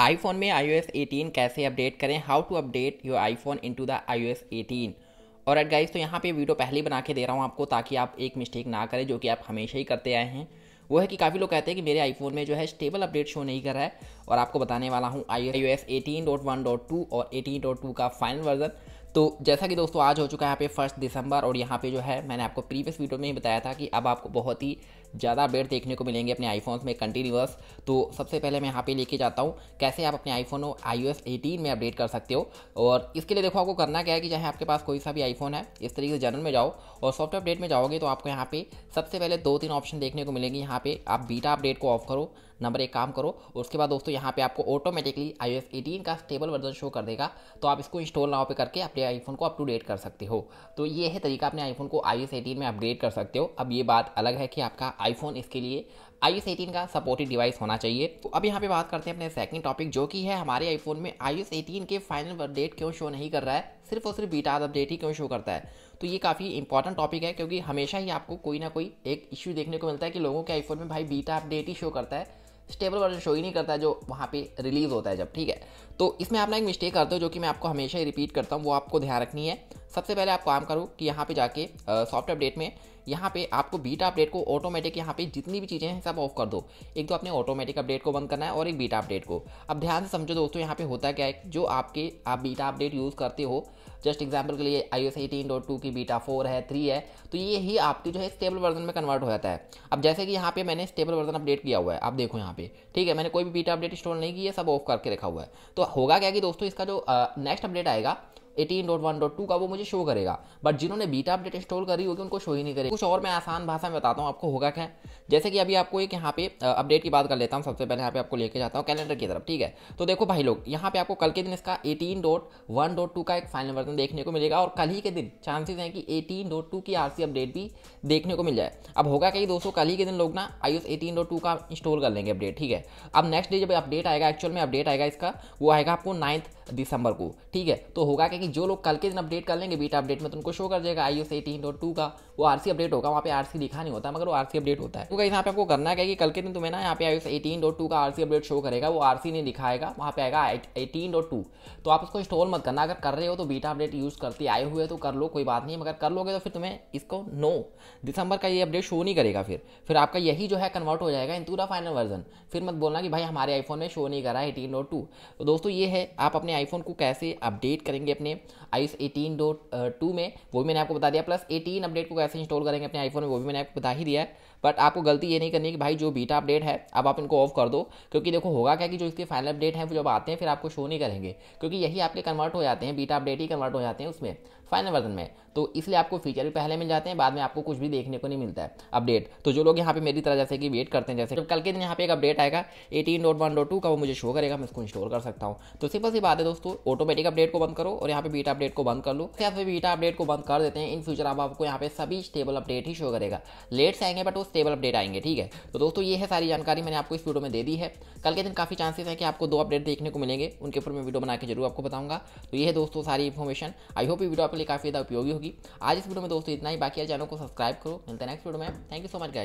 iPhone में आई 18 कैसे update करें how to update your iPhone to the I 18 और एट गाइज तो यहाँ पे वीडियो पहले बना के दे रहा हूँ आपको ताकि आप एक मिस्टेक ना करें जो कि आप हमेशा ही करते आए हैं वो है कि काफ़ी लोग कहते हैं कि मेरे आईफोन में जो है स्टेबल अपडेट शो नहीं कर रहा है और आपको बताने वाला हूँ आई यू एस एटीन और एटीन का फाइनल वर्जन तो जैसा कि दोस्तों आज हो चुका है यहाँ पे फर्स्ट दिसंबर और यहाँ पे जो है मैंने आपको प्रीवियस वीडियो में ही बताया था कि अब आपको बहुत ही ज़्यादा अपडेट देखने को मिलेंगे अपने आईफोन में कंटिन्यूस तो सबसे पहले मैं यहाँ पे लेके जाता हूँ कैसे आप अपने आईफोन को आई 18 में अपडेट कर सकते हो और इसके लिए देखो आपको करना क्या है कि चाहे आपके पास कोई सा भी आईफोन है इस तरीके से जनरल में जाओ और सॉफ्टवेयर अपडेट में जाओगे तो आपको यहाँ पे सबसे पहले दो तीन ऑप्शन देखने को मिलेंगे यहाँ पे आप बीटा अपडेट को ऑफ करो नंबर एक काम करो उसके बाद दोस्तों यहाँ पे आपको ऑटोमेटिकली आई 18 का स्टेबल वर्जन शो कर देगा तो आप इसको इंस्टॉल नाव पे करके अपने आईफोन को अप टू डेट कर सकते हो तो ये है तरीका अपने आईफोन को आई 18 में अपडेट कर सकते हो अब ये बात अलग है कि आपका आईफोन इसके लिए आई एस एटीन का सपोर्टेड डिवाइस होना चाहिए तो अब यहाँ पे बात करते हैं अपने सेकंड टॉपिक जो कि है हमारे आईफोन में आई एस एटीन के फाइनल अपडेट क्यों शो नहीं कर रहा है सिर्फ और सिर्फ बीटा अपडेट ही क्यों शो करता है तो ये काफ़ी इंपॉर्टेंट टॉपिक है क्योंकि हमेशा ही आपको कोई ना कोई एक इश्यू देखने को मिलता है कि लोगों के आईफोन में भाई बीटा अपडेट ही शो करता है स्टेबल वर्जन शो ही नहीं करता है जो वहाँ पे रिलीज़ होता है जब ठीक है तो इसमें आप ना एक मिस्टेक करते हो जो कि मैं आपको हमेशा ही रिपीट करता हूँ वो आपको ध्यान रखनी है सबसे पहले आप काम करो कि यहाँ पे जाके सॉफ्ट अपडेट में यहाँ पे आपको बीटा अपडेट को ऑटोमेटिक यहाँ पे जितनी भी चीज़ें हैं सब ऑफ कर दो एक तो आपने ऑटोमेटिक अपडेट को बंद करना है और एक बीटा अपडेट को अब ध्यान से समझो दोस्तों यहाँ पे होता क्या है जो आपके आप बीटा अपडेट यूज़ करते हो जस्ट एग्जाम्पल के लिए iOS eighteen dot two की बीटा फोर है थ्री है तो ये ही आपकी जो है स्टेबल वर्जन में कन्वर्ट हो जाता है अब जैसे कि यहाँ पे मैंने स्टेबल वर्जन अपडेट किया हुआ है आप देखो यहाँ पे ठीक है मैंने कोई भी बीटा अपडेट इंस्टॉल नहीं किया सब ऑफ करके रखा हुआ है तो होगा क्या कि दोस्तों इसका जो नेक्स्ट अपडेट आएगा 18.1.2 का वो मुझे शो करेगा बट जिन्होंने बीटा अपडेट इंस्टॉल करी होगी उनको शो ही नहीं करेगा कुछ और मैं आसान भाषा में बताता हूँ आपको होगा क्या जैसे कि अभी आपको एक यहाँ पे अपडेट की बात कर लेता हूँ सबसे पहले यहाँ पे आपको लेके जाता हूँ कैलेंडर की तरफ ठीक है तो देखो भाई लोग यहाँ पे आपको कल के दिन इसका टू का एक फाइनल वर्जन देखने को मिलेगा और कल ही के दिन चांसेस हैं कि टू की आरसी अपडेट भी देखने को मिल जाए अब होगा कहीं दोस्तों कल ही के दिन लोग ना आई एस का इंस्टॉल कर लेंगे अपडेट ठीक है अब नेक्स्ट डे जब अपडेट आएगा एक्चुअल में अपडेट आएगा इसका वो आएगा आपको नाइन्थ दिसंबर को ठीक है तो होगा क्या कि जो लोग कल के दिन अपडेट कर लेंगे बीटा अपडेट में तो उनको शो कर जाएगा iOS eighteen dot two का वो आर सी अपडेट होगा वहाँ पे सी दिखा नहीं होता मगर वो आर सी अपडेट होता है तो यहाँ पे आपको करना है कि कल के दिन तुम्हें ना यहाँ पे iOS eighteen dot two का सी अपडेट शो करेगा वो सी नहीं दिखाएगा वहाँ पे आएगा एटीन डॉट टू तो आप उसको इंस्टॉल मत करना अगर कर रहे हो तो बीटा अपडेट यूज़ करते आए हुए तो कर लो कोई बात नहीं मगर कर लोगे तो फिर तुम्हें इसको नो दिसंबर का ये अपडेट शो नहीं करेगा फिर फिर आपका यही जो है कन्वर्ट हो जाएगा इन फाइनल वर्जन फिर मत बोलना कि भाई हमारे आईफोन में शो नहीं करा एटीन डॉट टू तो दोस्तों ये है आप अपने आईफोन को कैसे अपडेट करेंगे अपने आई एटीन डॉट टू में वो भी मैंने आपको बता दिया प्लस एटीन अपडेट को कैसे इंस्टॉल करेंगे अपने आईफोन में वो भी मैंने आपको बता ही दिया है बट आपको गलती ये नहीं करनी कि भाई जो बीटा अपडेट है अब आप इनको ऑफ कर दो क्योंकि देखो होगा क्या कि जो इसके फाइनल अपडेट है वो जब आते हैं फिर आपको शो नहीं करेंगे क्योंकि यही आपके कन्वर्ट हो जाते हैं बीटा अपडेट ही कन्वर्ट हो जाते हैं उसमें फाइनल वर्जन में तो इसलिए आपको फीचर भी पहले मिल जाते हैं बाद में आपको कुछ भी देखने को नहीं मिलता है अपडेट तो जो लोग यहाँ पे मेरी तरह जैसे कि वेट करते हैं जैसे तो कल के दिन यहाँ पे एक अपडेट आएगा eighteen dot one dot two का वो मुझे शो करेगा मैं इसको इंस्टॉल कर सकता हूँ तो सिंपल सी बात है दोस्तों ऑटोमेटिक अपडेट को बंद करो और यहाँ पे बीटा अपडेट को बंद कर लो या फिर बीटा अपडेट को बंद कर देते हैं इन फ्यूचर आप आपको यहाँ पे सभी स्टेबल अपडेट ही शो करेगा लेट से आएंगे बट वो स्टेबल अपडेट आएंगे ठीक है तो दोस्तों ये है सारी जानकारी मैंने आपको इस वीडियो में दे दी है कल के दिन काफ़ी चांसेस है कि आपको दो अपडेट देखने को मिलेंगे उनके ऊपर मैं वीडियो बना के जरूर आपको बताऊंगा तो ये है दोस्तों सारी इन्फॉर्मेशन आई होप ये वीडियो आप आपके लिए काफ़ी ज़्यादा उपयोगी होगी आज इस वीडियो में दोस्तों इतना ही बाकी है चैनल को सब्सक्राइब करो मिलते हैं नेक्स्ट वीडियो में thank you so much guys